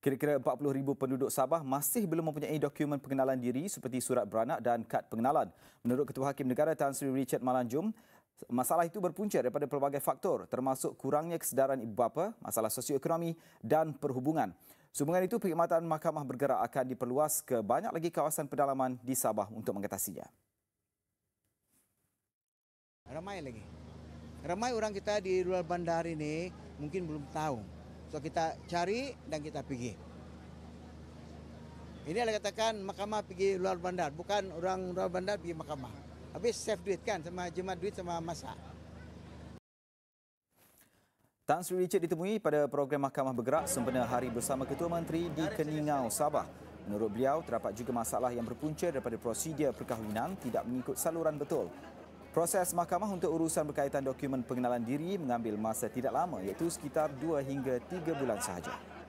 Kira-kira 40,000 penduduk Sabah masih belum mempunyai dokumen pengenalan diri seperti surat beranak dan kad pengenalan. Menurut Ketua Hakim Negara Tan Sri Richard Malanjum, masalah itu berpunca daripada pelbagai faktor termasuk kurangnya kesedaran ibu bapa, masalah sosioekonomi dan perhubungan. Sehubungan itu, perkhidmatan mahkamah bergerak akan diperluas ke banyak lagi kawasan pedalaman di Sabah untuk mengatasinya. Ramai lagi. Ramai orang kita di luar bandar ini mungkin belum tahu So kita cari dan kita pergi. Ini adalah katakan mahkamah pergi luar bandar. Bukan orang luar bandar pergi mahkamah. Habis save duit kan sama jemaat duit sama masa. Tan Sri Richard ditemui pada program Mahkamah Bergerak sempena hari bersama Ketua Menteri di Keningau, Sabah. Menurut beliau, terdapat juga masalah yang berpunca daripada prosedur perkahwinan tidak mengikut saluran betul Proses mahkamah untuk urusan berkaitan dokumen pengenalan diri mengambil masa tidak lama iaitu sekitar 2 hingga 3 bulan sahaja.